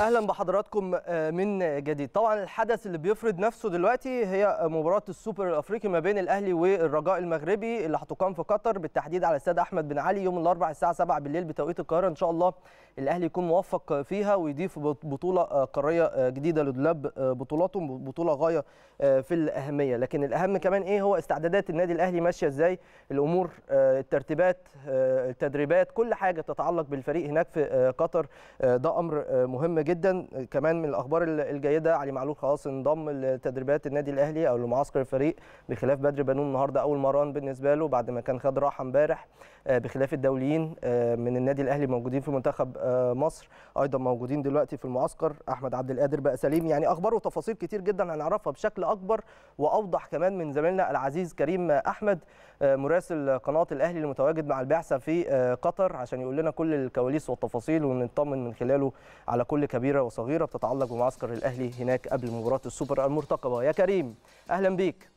اهلا بحضراتكم آه، من جديد طبعا الحدث اللي بيفرض نفسه دلوقتي هي مباراه السوبر الافريقي ما بين الاهلي والرجاء المغربي اللي هتقام في قطر بالتحديد على استاد احمد بن علي يوم الاربعاء الساعه 7 بالليل بتوقيت القاهره ان شاء الله الاهلي يكون موفق فيها ويضيف بطوله آه، قاريه آه، جديده لدولاب بطولاتهم بطوله غايه في الاهميه لكن الاهم كمان ايه هو استعدادات النادي الاهلي ماشيه ازاي الامور الترتيبات التدريبات كل حاجه تتعلق بالفريق هناك في قطر ده امر مهم جدا جدا كمان من الاخبار الجيده علي معلول خلاص انضم لتدريبات النادي الاهلي او لمعسكر الفريق بخلاف بدر بنون النهارده اول مران بالنسبه له بعد ما كان خد راحه امبارح آه، بخلاف الدوليين آه، من النادي الاهلي موجودين في منتخب آه، مصر ايضا موجودين دلوقتي في المعسكر احمد عبد القادر بقى سليم يعني اخبار وتفاصيل كتير جدا هنعرفها بشكل اكبر واوضح كمان من زميلنا العزيز كريم احمد مراسل قناه الاهلي المتواجد مع البعثه في قطر عشان يقول لنا كل الكواليس والتفاصيل ونطمن من خلاله على كل كمان كبيره وصغيره بتتعلق بمعسكر الاهلي هناك قبل مباراه السوبر المرتقبه يا كريم اهلا بيك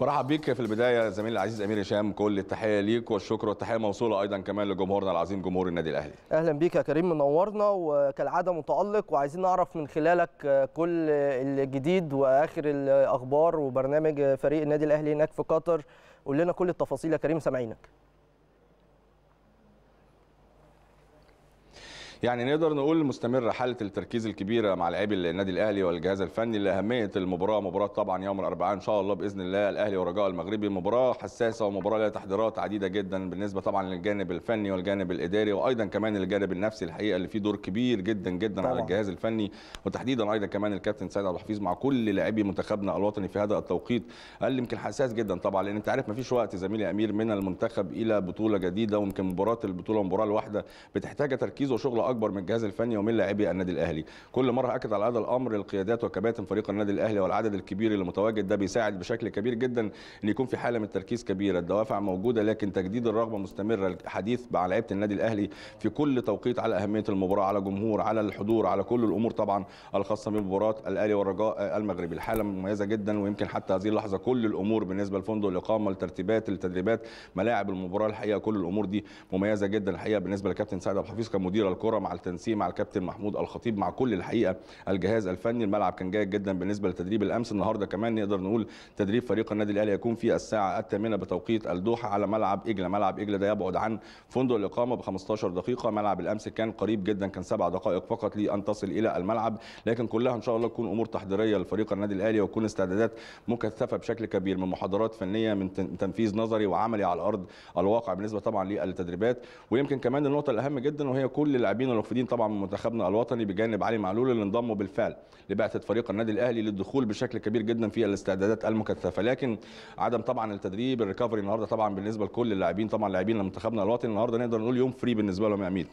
مرحبا بيك في البدايه زميلي العزيز امير هشام كل التحيه ليك والشكر والتحيه موصوله ايضا كمان لجمهورنا العظيم جمهور النادي الاهلي اهلا بيك يا كريم منورنا وكالعاده متالق وعايزين نعرف من خلالك كل الجديد واخر الاخبار وبرنامج فريق النادي الاهلي هناك في قطر قول لنا كل التفاصيل يا كريم سامعينك يعني نقدر نقول مستمرة حالة التركيز الكبيرة مع لاعبي النادي الأهلي والجهاز الفني لأهمية المباراة مباراة طبعا يوم الأربعاء إن شاء الله بإذن الله الأهلي ورجاء المغربي مباراة حساسة ومباراة لها تحضيرات عديدة جدا بالنسبة طبعا للجانب الفني والجانب الإداري وأيضا كمان الجانب النفسي الحقيقة اللي فيه دور كبير جدا جدا طبعا. على الجهاز الفني وتحديدا أيضا كمان الكابتن سيد عبد الحفيظ مع كل لاعبي منتخبنا الوطني في هذا التوقيت اللي يمكن حساس جدا طبعا لأن أنت عارف مفيش وقت زميلي أمير من المنتخب إلى بطولة جديدة ويمكن مباراة البطولة مباراة الواحدة بتحتاج تركيز وشغل اكبر من الجهاز الفني ومن لاعبي النادي الاهلي كل مره اكد على هذا الامر القيادات وكباتن فريق النادي الاهلي والعدد الكبير اللي متواجد ده بيساعد بشكل كبير جدا ان يكون في حاله من التركيز كبيره الدوافع موجوده لكن تجديد الرغبه مستمره الحديث مع لعيبه النادي الاهلي في كل توقيت على اهميه المباراه على جمهور على الحضور على كل الامور طبعا الخاصه بمباراه الاهلي والرجاء المغربي الحاله مميزه جدا ويمكن حتى هذه اللحظه كل الامور بالنسبه لفندق الاقامه الترتيبات التدريبات ملاعب المباراه الحقيقه كل الامور دي مميزه جدا الحقيقه بالنسبه لكابتن سعد ابو حفيظ كمدير الكره مع التنسيق مع الكابتن محمود الخطيب مع كل الحقيقه الجهاز الفني الملعب كان جيد جدا بالنسبه لتدريب الامس النهارده كمان نقدر نقول تدريب فريق النادي الاهلي يكون في الساعه الثامنه بتوقيت الدوحه على ملعب اجله ملعب اجله ده يبعد عن فندق الاقامه ب 15 دقيقه ملعب الامس كان قريب جدا كان سبع دقائق فقط لان تصل الى الملعب لكن كلها ان شاء الله تكون امور تحضيريه لفريق النادي الاهلي وتكون استعدادات مكثفه بشكل كبير من محاضرات فنيه من تنفيذ نظري وعملي على ارض الواقع بالنسبه طبعا للتدريبات ويمكن كمان النقطه الاهم جدا وهي كل اللاعبين الوافدين طبعا من منتخبنا الوطني بجانب علي معلول اللي انضموا بالفعل لبعثه فريق النادي الاهلي للدخول بشكل كبير جدا في الاستعدادات المكثفه لكن عدم طبعا التدريب الريكفري النهارده طبعا بالنسبه لكل اللاعبين طبعا لاعبين منتخبنا الوطني النهارده نقدر نقول يوم فري بالنسبه لهم يا عميد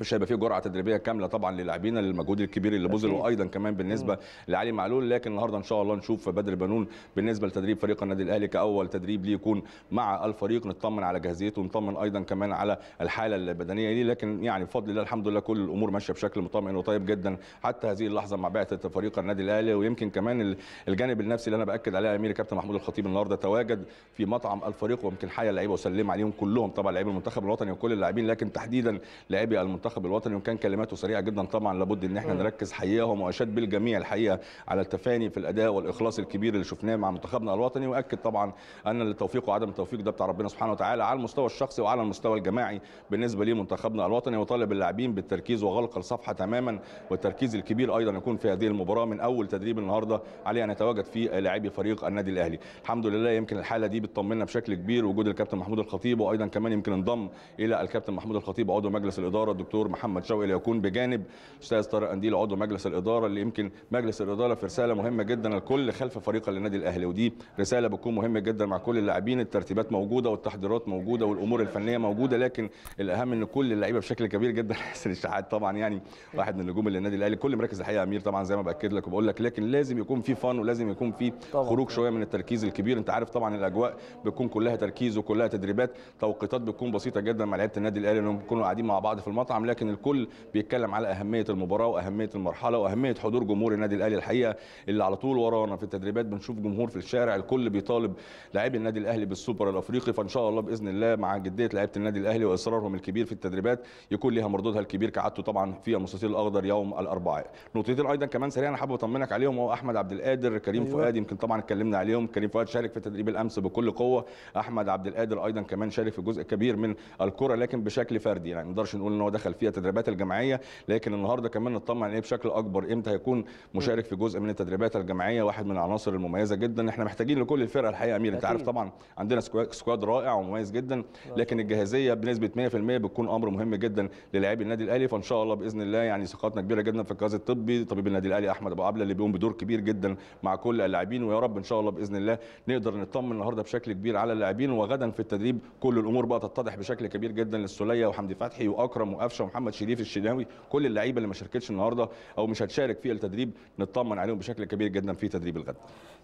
مش هيبقى فيه جرعه تدريبيه كامله طبعا للاعبينا للمجهود الكبير اللي بذل وايضا كمان بالنسبه لعلي معلول لكن النهارده ان شاء الله نشوف بدر بنون بالنسبه لتدريب فريق النادي الاهلي كاول تدريب ليه يكون مع الفريق نطمن على جاهزيته ونطمن ايضا كمان على الحاله البدنيه ليه لكن يعني بفضل الله الحمد لله كل الامور ماشيه بشكل مطمئن وطيب جدا حتى هذه اللحظه مع بعثه فريق النادي الاهلي ويمكن كمان الجانب النفسي اللي انا باكد عليه امير كابتن محمود الخطيب النهارده تواجد في مطعم الفريق ويمكن حيا اللعيبه وسلم عليهم كلهم طبعا لاعبي المنتخب الوطني وكل اللاعبين لكن تحديدا لاعبي المنتخب المنتخب الوطني وكان كلماته سريعه جدا طبعا لابد ان احنا نركز حقيقه ومؤشرات بالجميع الحقيقه على التفاني في الاداء والاخلاص الكبير اللي شفناه مع منتخبنا الوطني واكد طبعا ان التوفيق وعدم التوفيق ده بتاع ربنا سبحانه وتعالى على المستوى الشخصي وعلى المستوى الجماعي بالنسبه لمنتخبنا الوطني وطالب اللاعبين بالتركيز وغلق الصفحه تماما والتركيز الكبير ايضا يكون في هذه المباراه من اول تدريب النهارده عليه ان يتواجد فيه لاعبي فريق النادي الاهلي الحمد لله يمكن الحاله دي بتطمنا بشكل كبير وجود الكابتن محمود الخطيب وايضا كمان يمكن انضم الى الكابتن محمود الخطيب عضو مجلس الاداره الدكتور الدكتور محمد شوقي ليكون بجانب استاذ طارق قنديل عضو مجلس الاداره اللي يمكن مجلس الاداره في رساله مهمه جدا الكل خلف فريق النادي الاهلي ودي رساله بتكون مهمه جدا مع كل اللاعبين الترتيبات موجوده والتحضيرات موجوده والامور الفنيه موجوده لكن الاهم ان كل اللعيبه بشكل كبير جدا حسن الشحات طبعا يعني واحد من نجوم النادي الاهلي كل مراكز الحقيقه امير طبعا زي ما باكد لك وبقول لك لكن لازم يكون في فن ولازم يكون في خروج شويه من التركيز الكبير انت عارف طبعا الاجواء بتكون كلها تركيز وكلها تدريبات توقيتات بتكون بسيطه جدا مع لعيبه النادي الاهلي انهم بيكونوا قاعدين مع بعض في المطعم ولكن الكل بيتكلم على اهميه المباراه واهميه المرحله واهميه حضور جمهور النادي الاهلي الحقيقه اللي على طول ورانا في التدريبات بنشوف جمهور في الشارع الكل بيطالب لاعبي النادي الاهلي بالسوبر الافريقي فان شاء الله باذن الله مع جديه لعيبه النادي الاهلي واصرارهم الكبير في التدريبات يكون ليها مردودها الكبير كعادته طبعا في المستطيل الاخضر يوم الاربعاء نقطتين ايضا كمان سريعا حابب اطمنك عليهم هو احمد عبد القادر كريم أيوة. فؤاد يمكن طبعا اتكلمنا عليهم كريم فؤاد شارك في تدريب الامس بكل قوه احمد عبد القادر ايضا كمان شارك في جزء كبير من الكره لكن بشكل فردي يعني ما نقدرش نقول ان هو دخل فيها التدريبات الجماعيه لكن النهارده كمان نطمن عليه بشكل اكبر امتى هيكون مشارك في جزء من التدريبات الجماعيه واحد من العناصر المميزه جدا احنا محتاجين لكل الفرقه الحقيقه امير انت عارف طبعا عندنا سكواد رائع ومميز جدا لكن الجاهزيه بنسبه 100% بتكون امر مهم جدا للاعبي النادي الاهلي فان شاء الله باذن الله يعني ثقتنا كبيره جدا في الجهاز الطبي طبيب النادي الاهلي احمد ابو عبله اللي بيقوم بدور كبير جدا مع كل اللاعبين ويا رب ان شاء الله باذن الله نقدر نطمن النهارده بشكل كبير على اللاعبين وغدا في التدريب كل الامور بقى تتضح بشكل كبير جدا للسوليه وحمدي فتحي واكرم وقفش القشه ومحمد شريف الشناوي كل اللعيبه اللي ما شاركتش النهارده او مش هتشارك في التدريب نطمن عليهم بشكل كبير جدا في تدريب الغد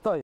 طيب